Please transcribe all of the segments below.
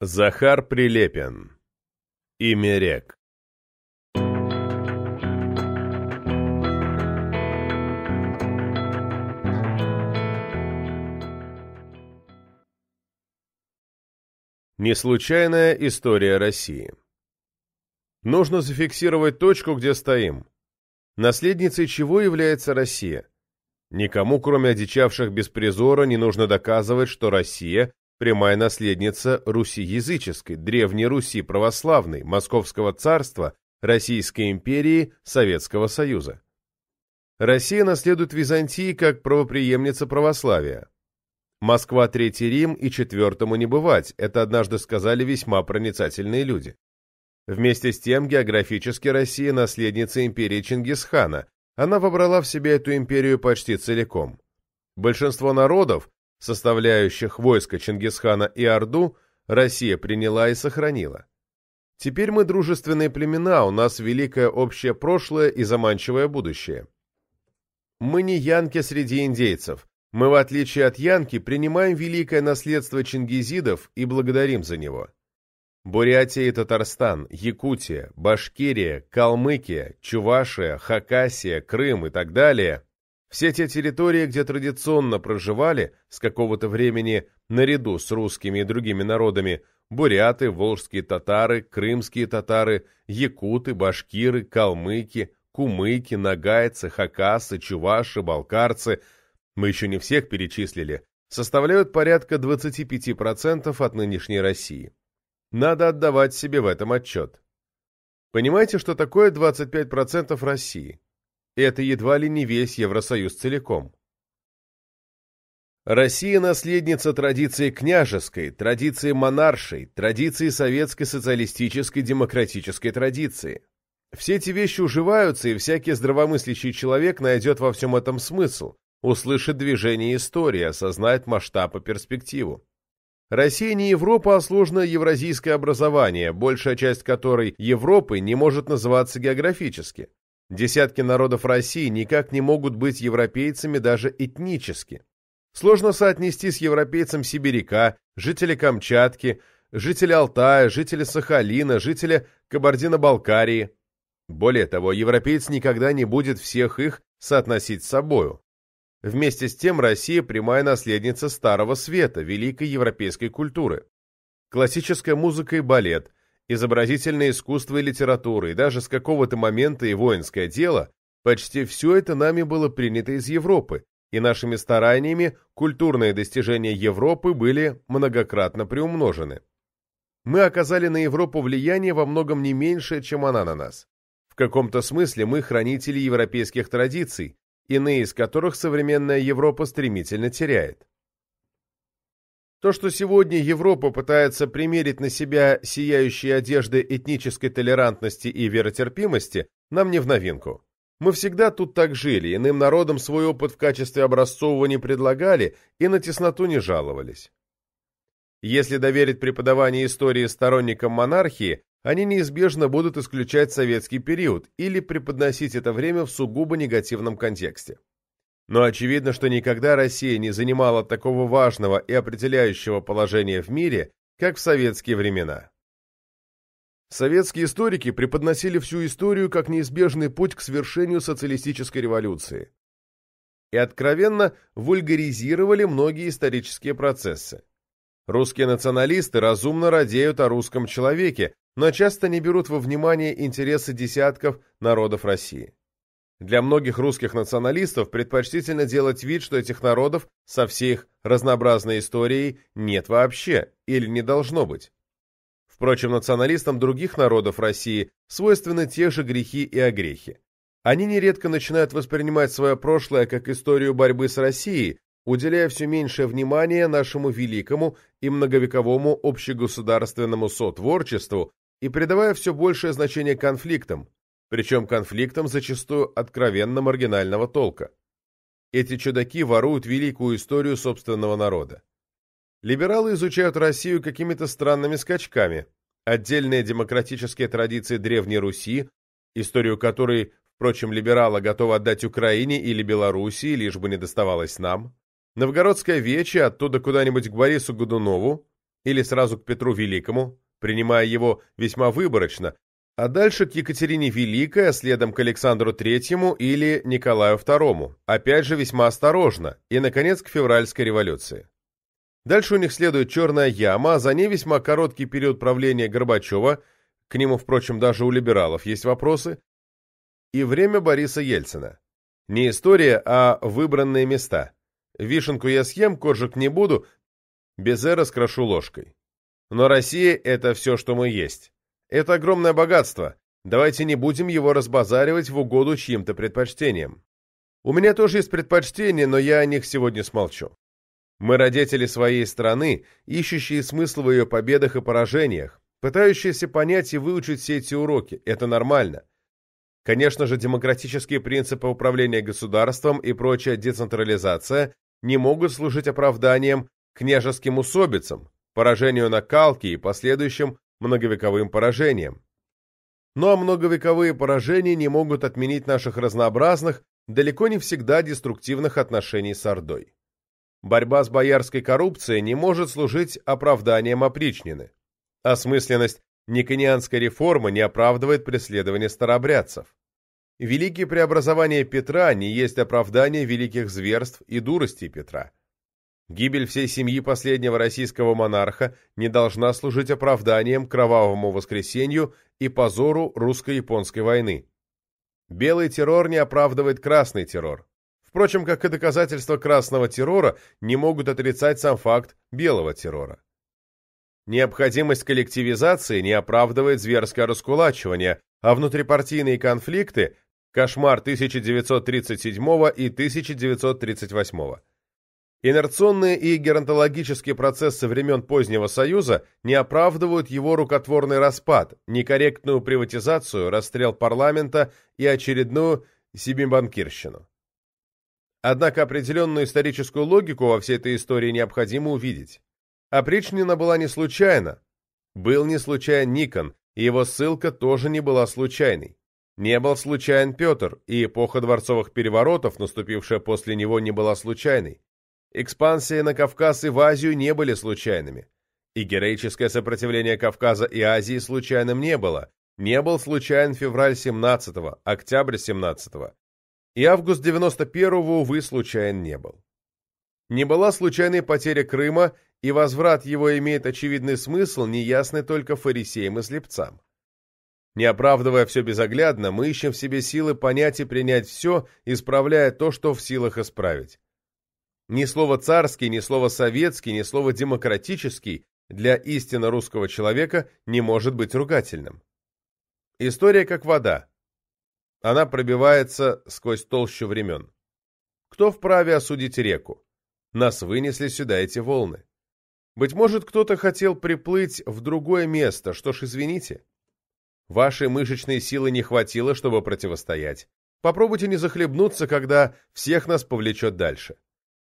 Захар Прилепин. Имя рек. Неслучайная история России. Нужно зафиксировать точку, где стоим. Наследницей чего является Россия? Никому, кроме одичавших без призора, не нужно доказывать, что Россия прямая наследница Руси языческой, Древней Руси православной, Московского царства, Российской империи, Советского Союза. Россия наследует Византии как правоприемница православия. Москва – Третий Рим и Четвертому не бывать, это однажды сказали весьма проницательные люди. Вместе с тем географически Россия – наследница империи Чингисхана, она вобрала в себя эту империю почти целиком. Большинство народов, составляющих войска Чингисхана и Орду, Россия приняла и сохранила. Теперь мы дружественные племена, у нас великое общее прошлое и заманчивое будущее. Мы не янки среди индейцев. Мы, в отличие от янки, принимаем великое наследство чингизидов и благодарим за него. Бурятия и Татарстан, Якутия, Башкирия, Калмыкия, Чувашия, Хакасия, Крым и так далее все те территории, где традиционно проживали с какого-то времени наряду с русскими и другими народами буряты, волжские татары, крымские татары, якуты, башкиры, калмыки, кумыки, нагайцы, хакасы, чуваши, балкарцы, мы еще не всех перечислили, составляют порядка 25% от нынешней России. Надо отдавать себе в этом отчет. Понимаете, что такое 25% России? это едва ли не весь Евросоюз целиком. Россия – наследница традиции княжеской, традиции монаршей, традиции советской социалистической демократической традиции. Все эти вещи уживаются, и всякий здравомыслящий человек найдет во всем этом смысл, услышит движение истории, осознает масштаб и перспективу. Россия не Европа, а сложное евразийское образование, большая часть которой Европы не может называться географически. Десятки народов России никак не могут быть европейцами даже этнически. Сложно соотнести с европейцем сибиряка, жителя Камчатки, жителя Алтая, жителя Сахалина, жителя Кабардино-Балкарии. Более того, европеец никогда не будет всех их соотносить с собою. Вместе с тем Россия – прямая наследница Старого Света, великой европейской культуры. Классическая музыка и балет – изобразительное искусство и литература, и даже с какого-то момента и воинское дело, почти все это нами было принято из Европы, и нашими стараниями культурные достижения Европы были многократно приумножены. Мы оказали на Европу влияние во многом не меньшее, чем она на нас. В каком-то смысле мы хранители европейских традиций, иные из которых современная Европа стремительно теряет. То, что сегодня Европа пытается примерить на себя сияющие одежды этнической толерантности и веротерпимости, нам не в новинку. Мы всегда тут так жили, иным народам свой опыт в качестве образцового не предлагали и на тесноту не жаловались. Если доверить преподавание истории сторонникам монархии, они неизбежно будут исключать советский период или преподносить это время в сугубо негативном контексте. Но очевидно, что никогда Россия не занимала такого важного и определяющего положения в мире, как в советские времена. Советские историки преподносили всю историю как неизбежный путь к свершению социалистической революции и откровенно вульгаризировали многие исторические процессы. Русские националисты разумно радеют о русском человеке, но часто не берут во внимание интересы десятков народов России. Для многих русских националистов предпочтительно делать вид, что этих народов со всей их разнообразной историей нет вообще или не должно быть. Впрочем, националистам других народов России свойственны те же грехи и огрехи. Они нередко начинают воспринимать свое прошлое как историю борьбы с Россией, уделяя все меньшее внимание нашему великому и многовековому общегосударственному сотворчеству и придавая все большее значение конфликтам, причем конфликтом зачастую откровенно маргинального толка. Эти чудаки воруют великую историю собственного народа. Либералы изучают Россию какими-то странными скачками, отдельные демократические традиции Древней Руси, историю которой, впрочем, либералы готовы отдать Украине или Белоруссии, лишь бы не доставалось нам, Новгородское Вече оттуда куда-нибудь к Борису Годунову или сразу к Петру Великому, принимая его весьма выборочно, а дальше к Екатерине Великой, а следом к Александру Третьему или Николаю Второму, опять же весьма осторожно, и, наконец, к февральской революции. Дальше у них следует Черная яма, а за ней весьма короткий период правления Горбачева, к нему, впрочем, даже у либералов есть вопросы, и время Бориса Ельцина. Не история, а выбранные места. Вишенку я съем, коржик не буду, безе скрошу ложкой. Но Россия – это все, что мы есть. Это огромное богатство. Давайте не будем его разбазаривать в угоду чьим-то предпочтениям. У меня тоже есть предпочтения, но я о них сегодня смолчу. Мы родители своей страны, ищущие смысл в ее победах и поражениях, пытающиеся понять и выучить все эти уроки. Это нормально. Конечно же, демократические принципы управления государством и прочая децентрализация не могут служить оправданием княжеским усобицам, поражению накалки и последующим многовековым поражениям. Ну а многовековые поражения не могут отменить наших разнообразных, далеко не всегда деструктивных отношений с Ордой. Борьба с боярской коррупцией не может служить оправданием опричнины. Осмысленность никонианской реформы не оправдывает преследование старобрядцев. Великие преобразования Петра не есть оправдание великих зверств и дурости Петра. Гибель всей семьи последнего российского монарха не должна служить оправданием кровавому воскресенью и позору русско-японской войны. Белый террор не оправдывает красный террор. Впрочем, как и доказательства красного террора, не могут отрицать сам факт белого террора. Необходимость коллективизации не оправдывает зверское раскулачивание, а внутрипартийные конфликты – кошмар 1937 и 1938. Инерционные и геронтологические процессы времен позднего Союза не оправдывают его рукотворный распад, некорректную приватизацию, расстрел парламента и очередную себебанкирщину. Однако определенную историческую логику во всей этой истории необходимо увидеть. Опричнина была не случайна. Был не случайен Никон, и его ссылка тоже не была случайной. Не был случайен Петр, и эпоха дворцовых переворотов, наступившая после него, не была случайной. Экспансии на Кавказ и в Азию не были случайными. И героическое сопротивление Кавказа и Азии случайным не было. Не был случайен февраль 17-го, октябрь 17-го. И август 91-го, увы, случайен не был. Не была случайной потеря Крыма, и возврат его имеет очевидный смысл, неясный только фарисеям и слепцам. Не оправдывая все безоглядно, мы ищем в себе силы понять и принять все, исправляя то, что в силах исправить. Ни слово «царский», ни слово «советский», ни слово «демократический» для истинно русского человека не может быть ругательным. История как вода. Она пробивается сквозь толщу времен. Кто вправе осудить реку? Нас вынесли сюда эти волны. Быть может, кто-то хотел приплыть в другое место, что ж, извините. Вашей мышечной силы не хватило, чтобы противостоять. Попробуйте не захлебнуться, когда всех нас повлечет дальше.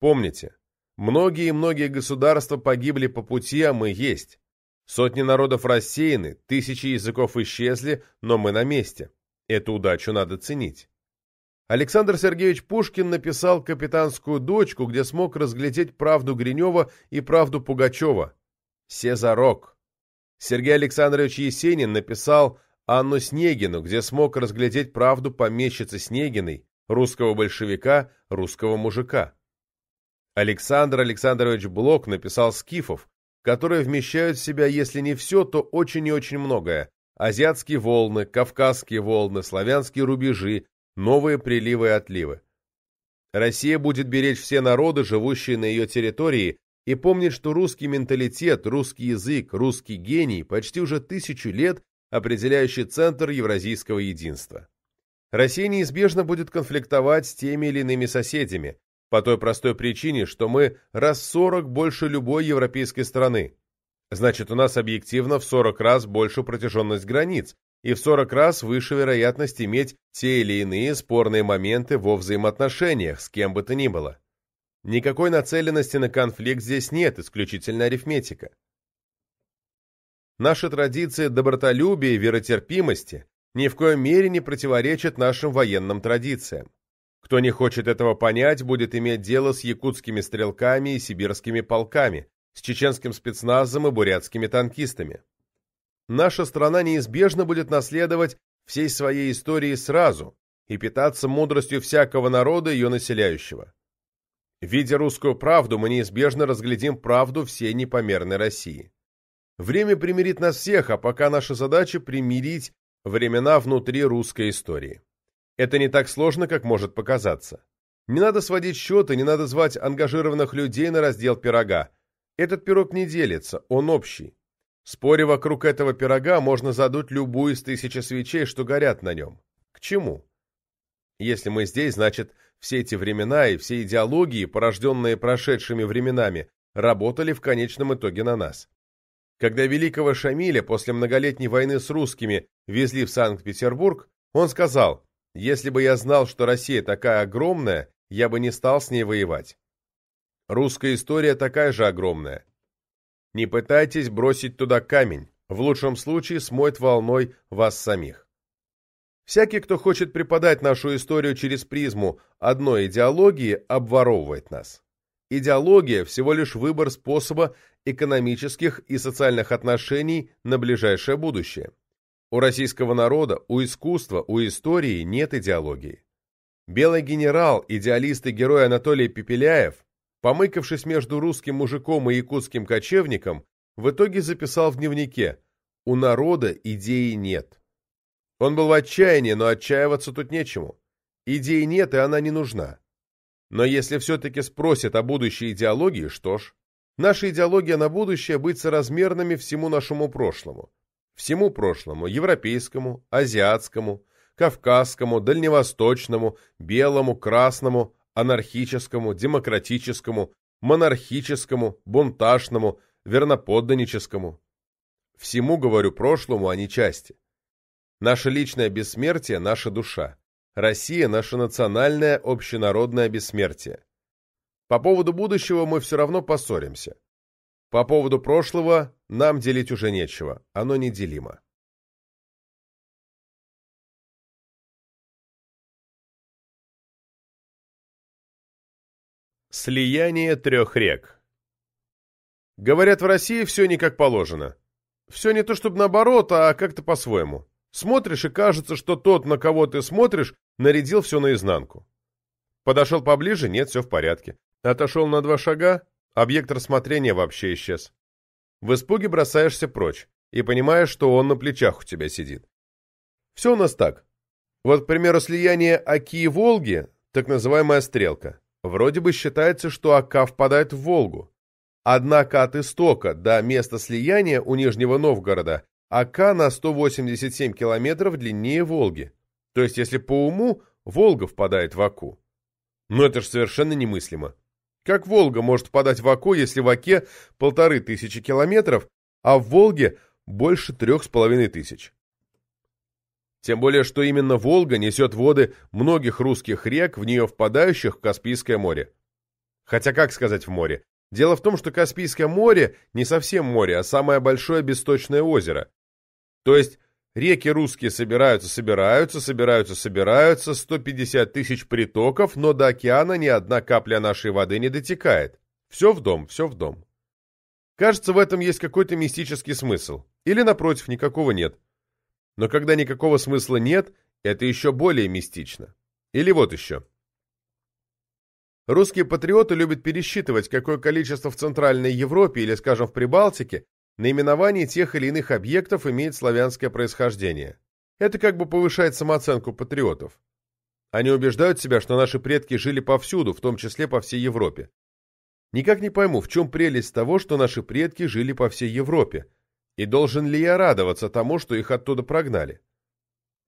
Помните, многие-многие государства погибли по пути, а мы есть. Сотни народов рассеяны, тысячи языков исчезли, но мы на месте. Эту удачу надо ценить. Александр Сергеевич Пушкин написал «Капитанскую дочку», где смог разглядеть правду Гринева и правду Пугачева. Сезарок. Сергей Александрович Есенин написал «Анну Снегину», где смог разглядеть правду помещицы Снегиной, русского большевика, русского мужика. Александр Александрович Блок написал скифов, которые вмещают в себя, если не все, то очень и очень многое. Азиатские волны, кавказские волны, славянские рубежи, новые приливы и отливы. Россия будет беречь все народы, живущие на ее территории, и помнить, что русский менталитет, русский язык, русский гений почти уже тысячу лет определяющий центр евразийского единства. Россия неизбежно будет конфликтовать с теми или иными соседями, по той простой причине, что мы раз 40 больше любой европейской страны. Значит, у нас объективно в 40 раз больше протяженность границ и в 40 раз выше вероятность иметь те или иные спорные моменты во взаимоотношениях с кем бы то ни было. Никакой нацеленности на конфликт здесь нет, исключительно арифметика. Наши традиции добротолюбия и веротерпимости ни в коем мере не противоречат нашим военным традициям. Кто не хочет этого понять, будет иметь дело с якутскими стрелками и сибирскими полками, с чеченским спецназом и бурятскими танкистами. Наша страна неизбежно будет наследовать всей своей истории сразу и питаться мудростью всякого народа ее населяющего. Видя русскую правду, мы неизбежно разглядим правду всей непомерной России. Время примирит нас всех, а пока наша задача примирить времена внутри русской истории. Это не так сложно, как может показаться. Не надо сводить счеты, не надо звать ангажированных людей на раздел пирога. Этот пирог не делится, он общий. Споря вокруг этого пирога, можно задуть любую из тысячи свечей, что горят на нем. К чему? Если мы здесь, значит, все эти времена и все идеологии, порожденные прошедшими временами, работали в конечном итоге на нас. Когда великого Шамиля после многолетней войны с русскими везли в Санкт-Петербург, он сказал если бы я знал, что Россия такая огромная, я бы не стал с ней воевать. Русская история такая же огромная. Не пытайтесь бросить туда камень, в лучшем случае смоет волной вас самих. Всякий, кто хочет преподать нашу историю через призму одной идеологии, обворовывает нас. Идеология – всего лишь выбор способа экономических и социальных отношений на ближайшее будущее. У российского народа, у искусства, у истории нет идеологии. Белый генерал, идеалист и герой Анатолий Пепеляев, помыкавшись между русским мужиком и якутским кочевником, в итоге записал в дневнике «У народа идеи нет». Он был в отчаянии, но отчаиваться тут нечему. Идеи нет, и она не нужна. Но если все-таки спросят о будущей идеологии, что ж, наша идеология на будущее быть соразмерными всему нашему прошлому, всему прошлому, европейскому, азиатскому, кавказскому, дальневосточному, белому, красному, анархическому, демократическому, монархическому, бунташному, верноподданническому. Всему, говорю, прошлому, а не части. Наше личное бессмертие – наша душа. Россия – наше национальное общенародное бессмертие. По поводу будущего мы все равно поссоримся. По поводу прошлого нам делить уже нечего, оно неделимо. Слияние трех рек Говорят, в России все не как положено. Все не то чтобы наоборот, а как-то по-своему. Смотришь, и кажется, что тот, на кого ты смотришь, нарядил все наизнанку. Подошел поближе, нет, все в порядке. Отошел на два шага, Объект рассмотрения вообще исчез. В испуге бросаешься прочь и понимаешь, что он на плечах у тебя сидит. Все у нас так. Вот, к примеру, слияние Оки и Волги, так называемая стрелка. Вроде бы считается, что Ока впадает в Волгу. Однако от истока до места слияния у Нижнего Новгорода Ока на 187 километров длиннее Волги. То есть, если по уму, Волга впадает в Аку. Но это же совершенно немыслимо. Как Волга может впадать в Око, если в Оке полторы тысячи километров, а в Волге больше трех с половиной тысяч? Тем более, что именно Волга несет воды многих русских рек, в нее впадающих в Каспийское море. Хотя, как сказать в море? Дело в том, что Каспийское море не совсем море, а самое большое бесточное озеро. То есть Реки русские собираются, собираются, собираются, собираются, 150 тысяч притоков, но до океана ни одна капля нашей воды не дотекает. Все в дом, все в дом. Кажется, в этом есть какой-то мистический смысл. Или, напротив, никакого нет. Но когда никакого смысла нет, это еще более мистично. Или вот еще. Русские патриоты любят пересчитывать, какое количество в Центральной Европе или, скажем, в Прибалтике наименование тех или иных объектов имеет славянское происхождение. Это как бы повышает самооценку патриотов. Они убеждают себя, что наши предки жили повсюду, в том числе по всей Европе. Никак не пойму, в чем прелесть того, что наши предки жили по всей Европе, и должен ли я радоваться тому, что их оттуда прогнали?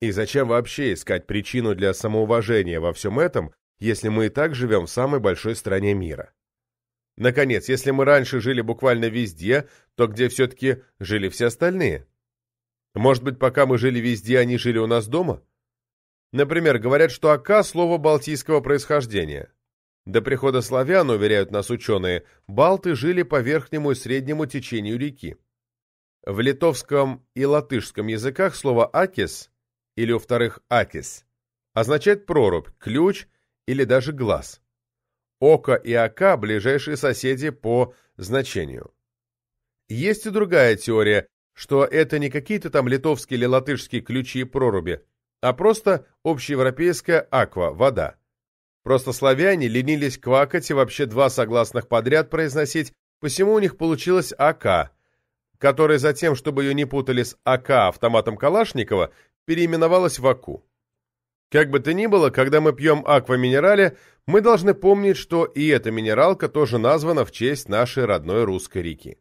И зачем вообще искать причину для самоуважения во всем этом, если мы и так живем в самой большой стране мира? Наконец, если мы раньше жили буквально везде, то где все-таки жили все остальные? Может быть, пока мы жили везде, они жили у нас дома? Например, говорят, что «ака» — слово балтийского происхождения. До прихода славян, уверяют нас ученые, балты жили по верхнему и среднему течению реки. В литовском и латышском языках слово «акис» или, во-вторых, «акис» означает прорубь, ключ или даже глаз. Ока и Ака – ближайшие соседи по значению. Есть и другая теория, что это не какие-то там литовские или латышские ключи и проруби, а просто общеевропейская аква – вода. Просто славяне ленились квакать и вообще два согласных подряд произносить, посему у них получилось АК, которая затем, чтобы ее не путали с АК автоматом Калашникова, переименовалась в АКУ. Как бы то ни было, когда мы пьем акваминерале, мы должны помнить, что и эта минералка тоже названа в честь нашей родной русской реки.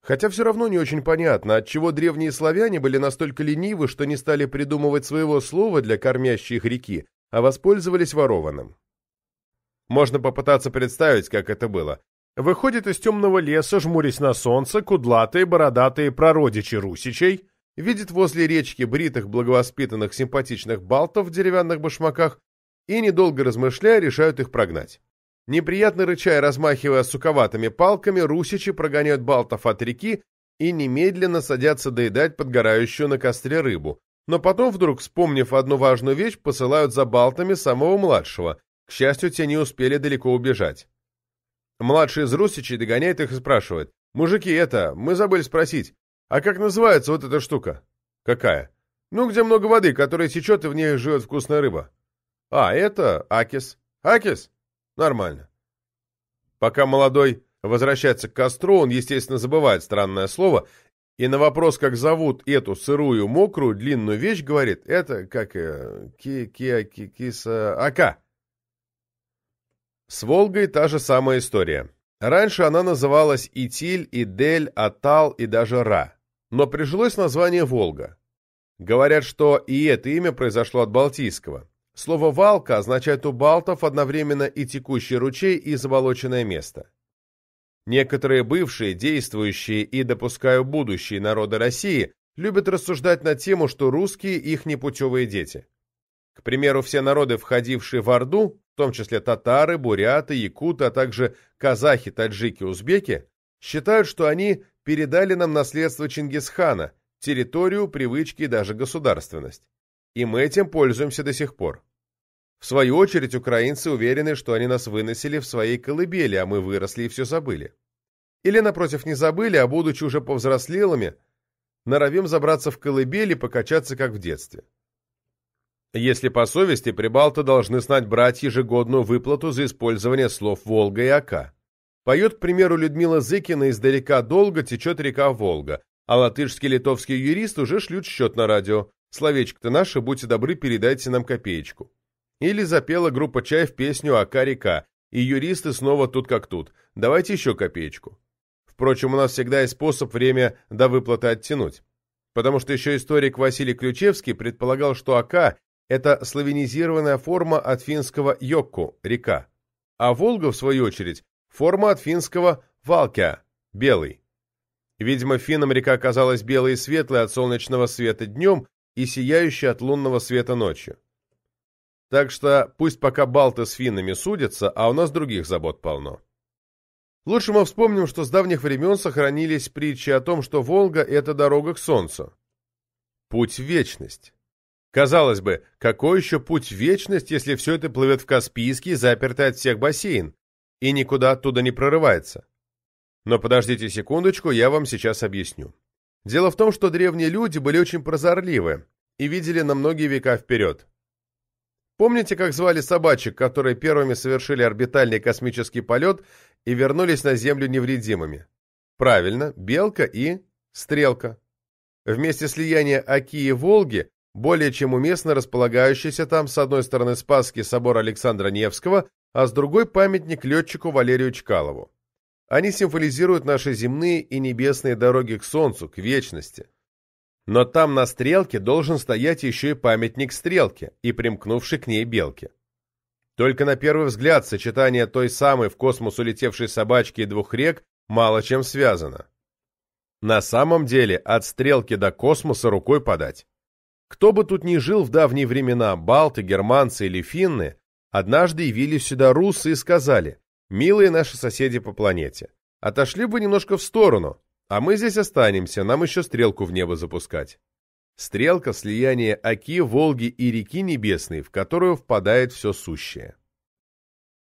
Хотя все равно не очень понятно, отчего древние славяне были настолько ленивы, что не стали придумывать своего слова для кормящей их реки, а воспользовались ворованным. Можно попытаться представить, как это было. Выходит из темного леса, жмурясь на солнце, кудлатые бородатые прародичи русичей – видит возле речки бритых, благовоспитанных, симпатичных балтов в деревянных башмаках и, недолго размышляя, решают их прогнать. Неприятно рычая, размахивая суковатыми палками, русичи прогоняют балтов от реки и немедленно садятся доедать подгорающую на костре рыбу, но потом, вдруг вспомнив одну важную вещь, посылают за балтами самого младшего. К счастью, те не успели далеко убежать. Младший из русичей догоняет их и спрашивает. «Мужики, это, мы забыли спросить, а как называется вот эта штука? Какая? Ну, где много воды, которая течет, и в ней живет вкусная рыба. А, это акис. Акис? Нормально. Пока молодой возвращается к костру, он, естественно, забывает странное слово, и на вопрос, как зовут эту сырую, мокрую, длинную вещь, говорит, это как э, ки ки ки киса ака. С Волгой та же самая история. Раньше она называлась Итиль, Идель, Атал и даже Ра, но прижилось название Волга. Говорят, что и это имя произошло от балтийского. Слово «валка» означает у балтов одновременно и текущий ручей, и заболоченное место. Некоторые бывшие, действующие и, допускаю, будущие народы России любят рассуждать на тему, что русские – их непутевые дети. К примеру, все народы, входившие в Орду, в том числе татары, буряты, якуты, а также казахи, таджики, узбеки, считают, что они передали нам наследство Чингисхана, территорию, привычки и даже государственность. И мы этим пользуемся до сих пор. В свою очередь, украинцы уверены, что они нас выносили в своей колыбели, а мы выросли и все забыли. Или, напротив, не забыли, а будучи уже повзрослелыми, норовим забраться в колыбель и покачаться, как в детстве. Если по совести, прибалты должны знать брать ежегодную выплату за использование слов «Волга» и «Ока». Поет, к примеру, Людмила Зыкина «Издалека долго течет река Волга», а латышский литовский юрист уже шлют счет на радио. Словечко-то наше, будьте добры, передайте нам копеечку. Или запела группа «Чай» в песню «Ака река», и юристы снова тут как тут. Давайте еще копеечку. Впрочем, у нас всегда есть способ время до выплаты оттянуть. Потому что еще историк Василий Ключевский предполагал, что АК это славянизированная форма от финского «йокку» – река, а Волга, в свою очередь, форма от финского «валкя» – белый. Видимо, финнам река казалась белой и светлой от солнечного света днем и сияющей от лунного света ночью. Так что пусть пока балты с финнами судятся, а у нас других забот полно. Лучше мы вспомним, что с давних времен сохранились притчи о том, что Волга – это дорога к солнцу. Путь в вечность. Казалось бы, какой еще путь в вечность, если все это плывет в Каспийский, запертый от всех бассейн, и никуда оттуда не прорывается? Но подождите секундочку, я вам сейчас объясню. Дело в том, что древние люди были очень прозорливы и видели на многие века вперед. Помните, как звали собачек, которые первыми совершили орбитальный космический полет и вернулись на Землю невредимыми? Правильно, белка и стрелка. Вместе месте слияния Оки и Волги более чем уместно располагающийся там с одной стороны Спасский собор Александра Невского, а с другой памятник летчику Валерию Чкалову. Они символизируют наши земные и небесные дороги к Солнцу, к вечности. Но там на стрелке должен стоять еще и памятник стрелке и примкнувший к ней белке. Только на первый взгляд сочетание той самой в космос улетевшей собачки и двух рек мало чем связано. На самом деле от стрелки до космоса рукой подать. Кто бы тут ни жил в давние времена, балты, германцы или финны, однажды явились сюда русы и сказали, «Милые наши соседи по планете, отошли бы немножко в сторону, а мы здесь останемся, нам еще стрелку в небо запускать». Стрелка – слияние Оки, Волги и реки Небесной, в которую впадает все сущее.